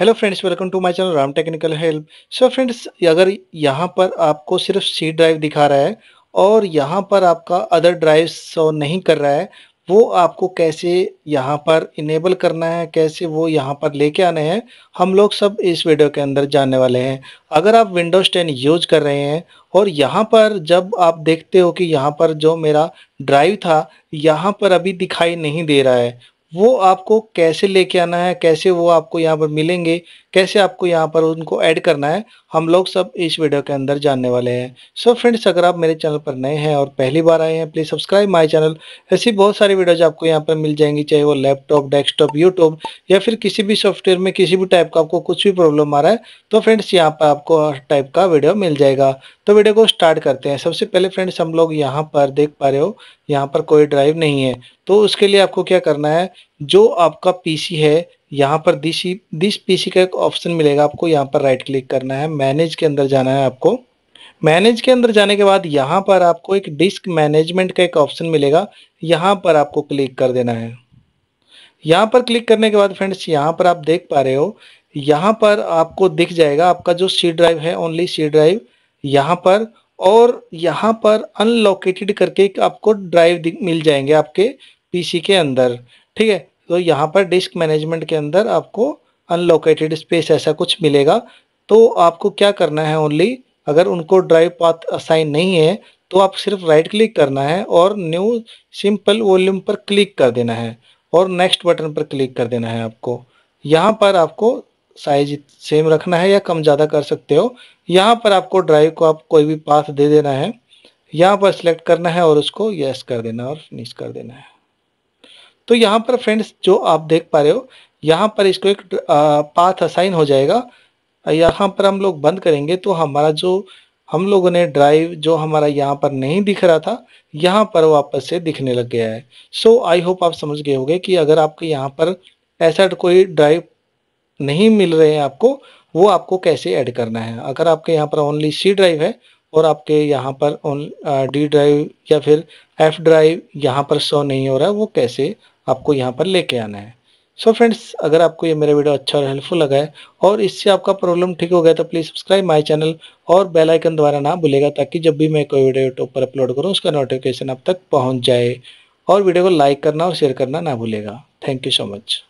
hello friends welcome to my channel Ram technical help so friends अगर यहाँ पर आपको सिर्फ सी ड्राइव दिखा रहा है और यहाँ पर आपका अदर ड्राइव शो नहीं कर रहा है वो आपको कैसे यहाँ पर इनेबल करना है कैसे वो यहाँ पर लेके आने हैं हम लोग सब इस वीडियो के अंदर जानने वाले हैं अगर आप विंडोज़ टेन यूज कर रहे हैं और यहाँ पर जब आप देखते हो कि यहाँ पर जो मेरा ड्राइव था यहाँ पर अभी दिखाई नहीं दे रहा है वो आपको कैसे लेके आना है कैसे वो आपको यहाँ पर मिलेंगे कैसे आपको यहाँ पर उनको ऐड करना है हम लोग सब इस वीडियो के अंदर जानने वाले हैं सो फ्रेंड्स अगर आप मेरे चैनल पर नए हैं और पहली बार आए हैं प्लीज़ सब्सक्राइब माई चैनल ऐसी बहुत सारी वीडियोज आपको यहाँ पर मिल जाएंगी चाहे वो लैपटॉप डेस्कटॉप यूट्यूब या फिर किसी भी सॉफ्टवेयर में किसी भी टाइप का आपको कुछ भी प्रॉब्लम आ रहा है तो फ्रेंड्स यहाँ पर आपको हर टाइप का वीडियो मिल जाएगा तो वीडियो को स्टार्ट करते हैं सबसे पहले फ्रेंड्स हम लोग यहाँ पर देख पा रहे हो यहाँ पर कोई ड्राइव नहीं है तो उसके लिए आपको क्या करना है जो आपका पीसी है यहाँ पर दिस दिश पीसी का एक ऑप्शन मिलेगा आपको यहाँ पर राइट क्लिक करना है मैनेज के अंदर जाना है आपको मैनेज के अंदर जाने के बाद यहाँ पर आपको एक डिस्क मैनेजमेंट का एक ऑप्शन मिलेगा यहाँ पर आपको क्लिक कर देना है यहाँ पर क्लिक करने के बाद फ्रेंड्स यहाँ पर आप देख पा रहे हो यहाँ पर आपको दिख जाएगा आपका जो सी ड्राइव है ओनली सी ड्राइव यहाँ पर और यहाँ पर अनलोकेटेड करके आपको ड्राइव मिल जाएंगे आपके पीसी के अंदर ठीक है तो यहाँ पर डिस्क मैनेजमेंट के अंदर आपको अनलोकेटेड स्पेस ऐसा कुछ मिलेगा तो आपको क्या करना है ओनली अगर उनको ड्राइव पाथ असाइन नहीं है तो आप सिर्फ राइट क्लिक करना है और न्यू सिंपल वॉल्यूम पर क्लिक कर देना है और नेक्स्ट बटन पर क्लिक कर देना है आपको यहाँ पर आपको साइज सेम रखना है या कम ज़्यादा कर सकते हो यहाँ पर आपको ड्राइव को आप कोई भी पाथ दे देना है यहाँ पर सिलेक्ट करना है और उसको यस कर देना और फिनिश कर देना है तो यहाँ पर फ्रेंड्स जो आप देख पा रहे हो यहाँ पर इसको एक पाथ असाइन हो जाएगा यहाँ पर हम लोग बंद करेंगे तो हमारा जो हम लोगों ने ड्राइव जो हमारा यहाँ पर नहीं दिख रहा था यहाँ पर वापस से दिखने लग गया है सो आई होप आप समझ गए होंगे कि अगर आपके यहाँ पर ऐसा कोई ड्राइव नहीं मिल रहे हैं आपको वो आपको कैसे ऐड करना है अगर आपके यहाँ पर ओनली सी ड्राइव है और आपके यहाँ पर डी ड्राइव या फिर एफ ड्राइव यहाँ पर शो नहीं हो रहा है वो कैसे आपको यहाँ पर लेके आना है सो so फ्रेंड्स अगर आपको ये मेरा वीडियो अच्छा और हेल्पफुल लगा है और इससे आपका प्रॉब्लम ठीक हो गया तो प्लीज़ सब्सक्राइब माय चैनल और बेल आइकन द्वारा ना भूलेगा ताकि जब भी मैं कोई वीडियो यूट्यूब पर अपलोड करूँ उसका नोटिफिकेशन आप तक पहुँच जाए और वीडियो को लाइक करना और शेयर करना ना भूलेगा थैंक यू सो मच